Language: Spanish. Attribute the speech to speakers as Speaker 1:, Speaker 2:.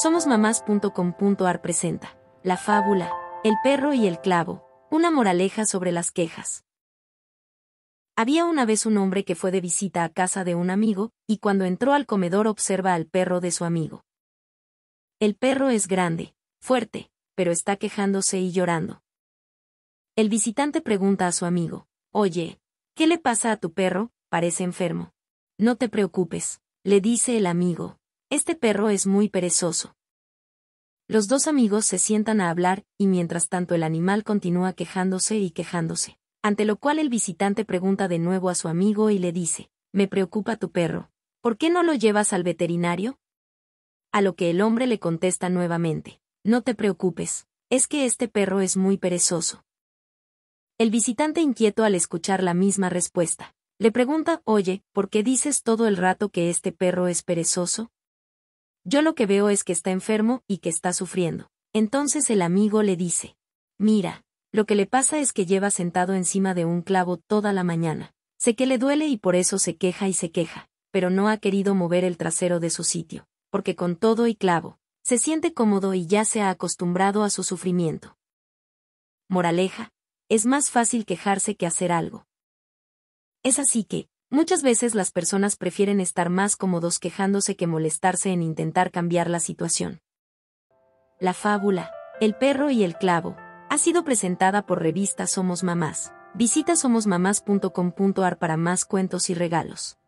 Speaker 1: Somos mamás.com.ar presenta La fábula, El perro y el clavo, una moraleja sobre las quejas. Había una vez un hombre que fue de visita a casa de un amigo, y cuando entró al comedor observa al perro de su amigo. El perro es grande, fuerte, pero está quejándose y llorando. El visitante pregunta a su amigo, Oye, ¿qué le pasa a tu perro? Parece enfermo. No te preocupes, le dice el amigo, este perro es muy perezoso. Los dos amigos se sientan a hablar, y mientras tanto el animal continúa quejándose y quejándose, ante lo cual el visitante pregunta de nuevo a su amigo y le dice, Me preocupa tu perro, ¿por qué no lo llevas al veterinario? A lo que el hombre le contesta nuevamente, No te preocupes, es que este perro es muy perezoso. El visitante inquieto al escuchar la misma respuesta, le pregunta, Oye, ¿por qué dices todo el rato que este perro es perezoso? Yo lo que veo es que está enfermo y que está sufriendo. Entonces el amigo le dice, mira, lo que le pasa es que lleva sentado encima de un clavo toda la mañana. Sé que le duele y por eso se queja y se queja, pero no ha querido mover el trasero de su sitio, porque con todo y clavo, se siente cómodo y ya se ha acostumbrado a su sufrimiento. Moraleja, es más fácil quejarse que hacer algo. Es así que, Muchas veces las personas prefieren estar más cómodos quejándose que molestarse en intentar cambiar la situación. La fábula, El perro y el clavo, ha sido presentada por revista Somos Mamás. Visita somosmamás.com.ar para más cuentos y regalos.